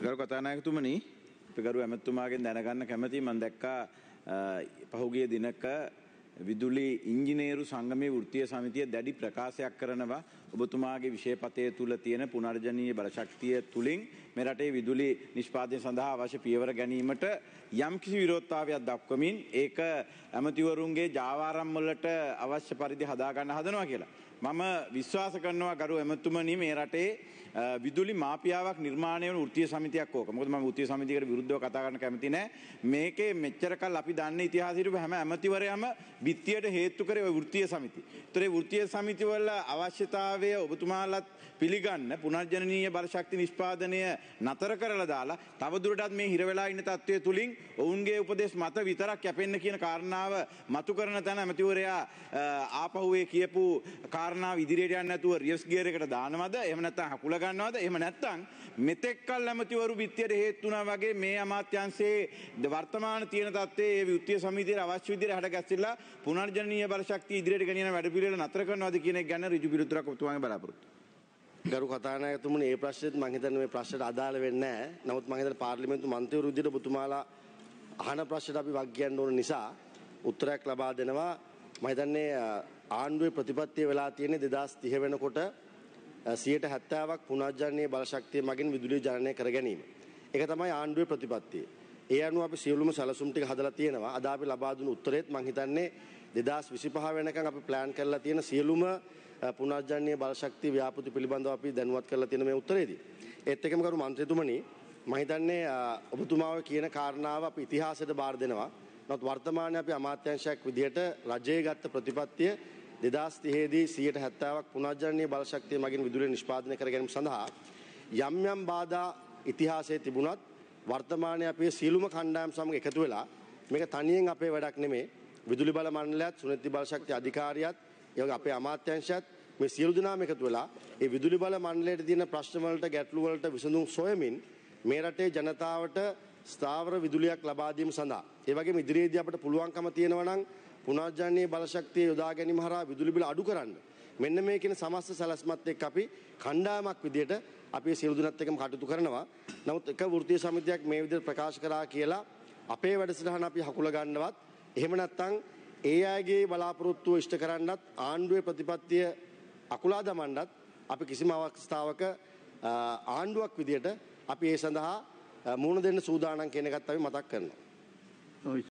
ගරු කතානායකතුමනි ගරු ඇමතුමාගෙන් දැනගන්න කැමති මම දැක්කා පහුගිය දිනක විදුලි ඉංජිනේරු සංගමයේ වෘත්තීය සමිතිය දැඩි ප්‍රකාශයක් කරනවා ඔබතුමාගේ විශේෂපතය තුල තියෙන පුනර්ජනීය බලශක්තිය තුලින් මේ රටේ විදුලි නිෂ්පාදනය සඳහා අවශ්‍ය පියවර ගැනීමට යම්කිසි විරෝධතාවයක් දක්වමින් ඒක ඇමතිවරුන්ගේ ජාවාරම් වලට අවශ්‍ය පරිදි හදා ගන්න හදනවා කියලා. මම විශ්වාස කරනවා ගරු ඇමතුමනි මේ රටේ විදුලි මාපියාවක් නිර්මාණය වන වෘත්තීය සමිතියක් ඕක. මොකද මම වෘත්තීය සමිතියකට විරුද්ධව කතා කරන්න කැමති නෑ. මේකේ මෙච්චර කල් අපි දන්න ඉතිහාසයේ හැම ඇමතිවරයම විත්තියට හේතු කරේ ওই වෘත්තීය සමිති. ඒතර ඒ වෘත්තීය සමිති වල අවශ්‍යතාවය ඔබතුමාලත් පිළිගන්න පුනර්ජනනීය බලශක්ති නිෂ්පාදනය නතර කරලා දාලා තවදුරටත් මේ හිර වෙලා ඉන්න තත්ත්වය තුලින් ඔවුන්ගේ උපදෙස් මත විතරක් කැපෙන්න කියන කාරණාව මතු කරන තැන ඇමතිවරයා ආපහු ඒ කියපු කාරණා කාරණාව ඉදිරියට යන්නේ නැතුව රියස් ගියර් එකට දානවද? එහෙම නැත්නම් හකුල ගන්නවද? එහෙම නැත්නම් මෙතෙක්කල් ඇමතිවරු විත්තියට හේතු වුණා වගේ මේ අමාත්‍යාංශයේ වර්තමාන තියෙන තත්ත්වයේ ඒ විත්තිය සමිතියේ අවශ්‍ය විදිහට හැඩගැස්සලා පුනර්ජනනීය බලශක්තිය ඉදිරියට ගෙනියන වැඩපිළිවෙල නතර කරනවද කියන එක ගැන ඍජු පිළිතුරක් ඔබතුමාගේ බලාපොරොත්තු. ගරු කතානායකතුමනි මේ ප්‍රශ්නෙත් මම හිතන්නේ මේ ප්‍රශ්නට අදාළ වෙන්නේ නැහැ. නමුත් මම හිතන්නේ පාර්ලිමේන්තු මන්ත්‍රීවරු විදිහට ඔබතුමාලා අහන ප්‍රශ්නට අපි වග කියන්න ඕන නිසා උත්තරයක් ලබා දෙනවා. මම හිතන්නේ ආණ්ඩුවේ ප්‍රතිපත්තිය වෙලා තියෙන්නේ 2030 වෙනකොට 70%ක් පුනර්ජනනීය බලශක්තිය මගින් විදුලිය ජනනය කර ගැනීම. ඒක තමයි ආණ්ඩුවේ ප්‍රතිපත්තිය. ඒ අනුව අපි සියලුම සැලසුම් ටික හදලා තියෙනවා. අද අපි ලබා දුන් උත්තරේත් මම හිතන්නේ 2025 වෙනකන් අපි plan කරලා තියෙන සියලුම පුනර්ජනනීය බලශක්ති ව්‍යාපෘති පිළිබඳව අපි දැනුවත් කරලා තියෙන මේ උත්තරේදී. ඒත් එක්කම කරු මන්ත්‍රීතුමනි මම හිතන්නේ ඔබතුමාව කියන කාරණාව අපි ඉතිහාසයට බාර දෙනවා. නොත් වර්තමානය අපි අමාත්‍යංශයක් විදිහට රජයේ ගත්ත ප්‍රතිපත්තිය දෙදස් තිහේදී සියයට හැත්තාවක් පුනජ්ජනය බලශක්තිය මගින් විදුර නිෂ්පාදනය කර ගැනීම සඳහා. යම් යම් බාධා ඉතිහාසය තිබුණත් වර්තමානය අපේ සීලුම කණ්ඩායම් සමඟ එකතු වෙලා මේක තනියෙන් අපේ වැඩක් නෙමේ විදුලි බල මණ්ඩලයත් සුනති බලශක්ති අධිකාරියත් ඒ අපේ අමාත්‍යංශයත් මේ සියලු දෙනාම එකතු වෙලා ඒ විදුලි බල මණ්ඩලයට තියෙන ප්‍රශ්න වලට ගැටලු වලට විසඳුම් සොයමින් මේ රටේ ජනතාවට ස්ථාවර විදුලියක් ලබා දීම සඳහා ඒ වගේම ඉදිරියේදී අපිට පුළුවන්කම තියෙනවා නම් පුනර්ජනනීය බලශක්තිය යොදා ගැනීම හරහා විදුලි බිල අඩු කරන්න මෙන්න මේ කියන සමස්ත සැලැස්මත් එක්ක අපි කණ්ඩායමක් විදියට අපි සියලු දෙනාත් එක්කම කටයුතු කරනවා. නමුත් එක වෘත්තීය සමිතියක් මේ විදිහට ප්‍රකාශ කරා කියලා අපේ වැඩසටහන අපි හකුල ගන්නවත් එහෙම නැත්නම් ඒ අයගේ බලාපොරොත්තුව ඉෂ්ට කරන්නත් ආණ්ඩුවේ ප්‍රතිපත්තිය අකුලා දමන්නත් අපි කිසිම අවස්ථාවක ආණ්ඩුවක් විදියට අපි ඒ සඳහා මුණ දෙන්න සූදානම් කියන එකත් අපි මතක් කරනවා.